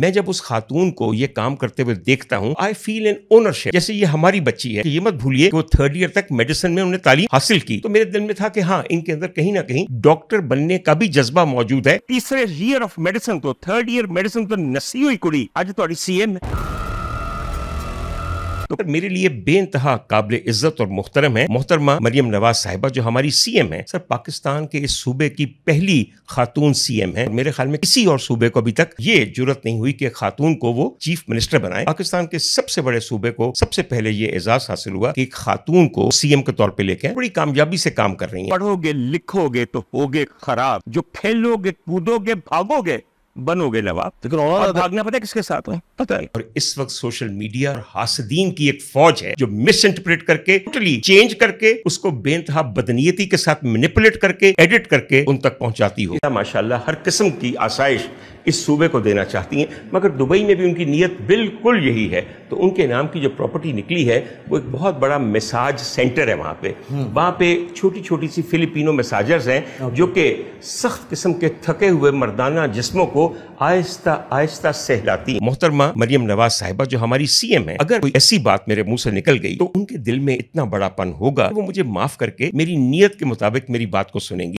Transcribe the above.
मैं जब उस खातून को ये काम करते हुए देखता हूँ आई फील एन ओनरशिप जैसे ये हमारी बच्ची है ये मत भूलिए वो थर्ड ईयर तक मेडिसिन में उन्हें तालीम हासिल की तो मेरे दिल में था कि हाँ इनके अंदर कहीं ना कहीं डॉक्टर बनने का भी जज्बा मौजूद है तीसरे ईयर ऑफ मेडिसिन तो थर्ड ईयर मेडिसिन तो नसी हुई कुड़ी अज थोड़ी सी एम डॉक्टर तो मेरे लिए बेानतहा काबिल इज्जत और मुहतरम है मोहतरमा मरियम नवाज साहिबा जो हमारी सी एम है सर पाकिस्तान के इस सूबे की पहली खातून सी एम है मेरे ख्याल में किसी और सूबे को अभी तक ये जरूरत नहीं हुई कि खातून को वो चीफ मिनिस्टर बनाए पाकिस्तान के सबसे बड़े सूबे को सबसे पहले ये एजाज हासिल हुआ की खातून को सीएम के तौर पर लेके बड़ी कामयाबी से काम कर रही है पढ़ोगे लिखोगे तो होगे खराब जो खेलोगे कूदोगे भागोगे बनोगे नवाब लेकिन और तो- भागना पता है किसके साथ में पता है और इस वक्त सोशल मीडिया और हासदीन की एक फौज है जो मिस इंटरप्रेट करके टोटली चेंज करके उसको बेनतहा बदनीयती के साथ मैनिपुलेट करके एडिट करके उन तक पहुंचाती हो माशाल्लाह हर किस्म की आसाइश इस सूबे को देना चाहती हैं मगर दुबई में भी उनकी नीयत बिल्कुल यही है तो उनके नाम की जो प्रॉपर्टी निकली है वो एक बहुत बड़ा मसाज सेंटर है वहाँ पे हम्म। वहाँ पे छोटी छोटी सी फिलिपिनो मसाजर्स हैं जो कि सख्त किस्म के थके हुए मर्दाना जिस्मों को आहिस्ता आहिस्ता सहलाती मोहतरमा मरियम नवाज साहिबा जो हमारी सीएम है अगर कोई ऐसी बात मेरे मुंह से निकल गई तो उनके दिल में इतना बड़ापन होगा वो मुझे माफ करके मेरी नीयत के मुताबिक मेरी बात को सुनेंगे